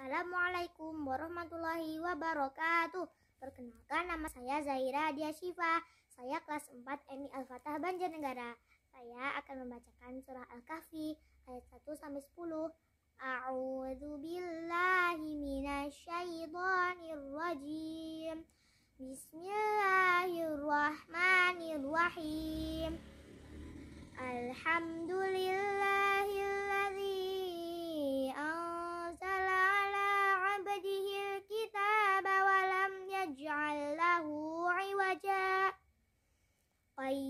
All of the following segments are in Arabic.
Assalamualaikum warahmatullahi wabarakatuh. Perkenalkan nama saya Zahira Diasyifa. Saya kelas 4 MI Al-Fatah Banjarnegara. Saya akan membacakan surah Al-Kahfi ayat 1 sampai 10. A'udzu billahi rajim. Bismillahirrahmanirrahim. Alhamdulillah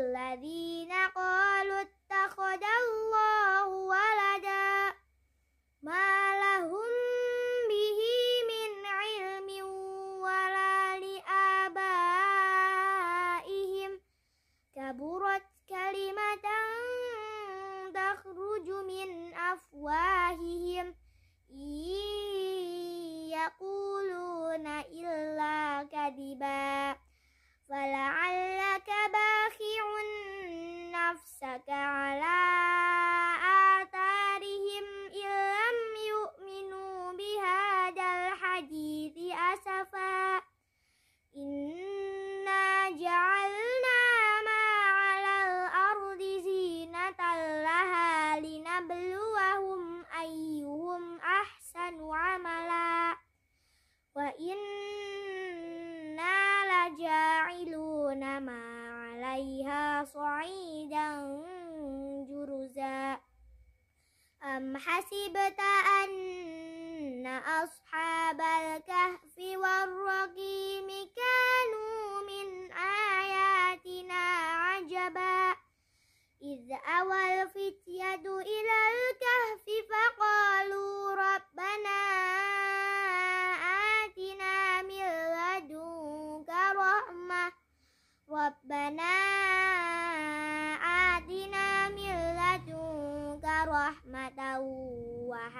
الذين قالوا اتخذ الله ولدا ما لهم به من علم ولا لآبائهم كبر عليها صعيدا جرزا أم حسبت أن أصحاب الكهف والرقيم كانوا من آياتنا عجبا إذ أوى الفتية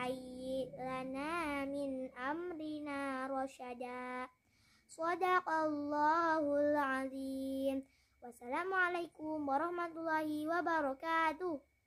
hayyi lana min amrina rasyada. Sadaqallahul azim. Wassalamualaikum warahmatullahi wabarakatuh.